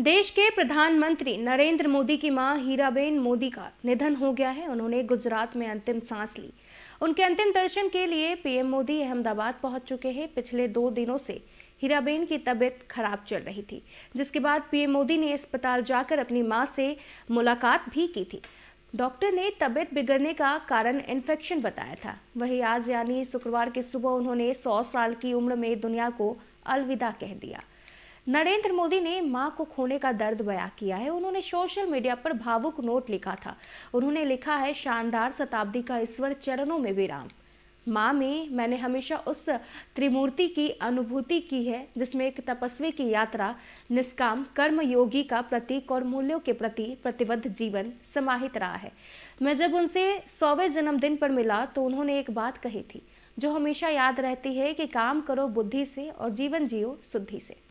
देश के प्रधानमंत्री नरेंद्र मोदी की मां हीराबेन मोदी का निधन हो गया है उन्होंने गुजरात में अंतिम सांस ली उनके अंतिम दर्शन के लिए पीएम मोदी अहमदाबाद पहुंच चुके हैं पिछले दो दिनों से हीराबेन की तबीयत खराब चल रही थी जिसके बाद पीएम मोदी ने अस्पताल जाकर अपनी मां से मुलाकात भी की थी डॉक्टर ने तबीयत बिगड़ने का कारण इन्फेक्शन बताया था वही आज यानी शुक्रवार की सुबह उन्होंने 100 साल की उम्र में दुनिया को अलविदा कह दिया नरेंद्र मोदी ने माँ को खोने का दर्द बयां किया है उन्होंने सोशल मीडिया पर भावुक नोट लिखा था उन्होंने लिखा है शानदार शताब्दी का ईश्वर चरणों में विराम माँ में मैंने हमेशा उस त्रिमूर्ति की अनुभूति की है जिसमें एक तपस्वी की यात्रा निष्काम कर्म योगी का प्रतीक और मूल्यों के प्रति प्रतिबद्ध जीवन समाहित रहा है मैं जब उनसे सौवें जन्मदिन पर मिला तो उन्होंने एक बात कही थी जो हमेशा याद रहती है कि काम करो बुद्धि से और जीवन जियो शुद्धि से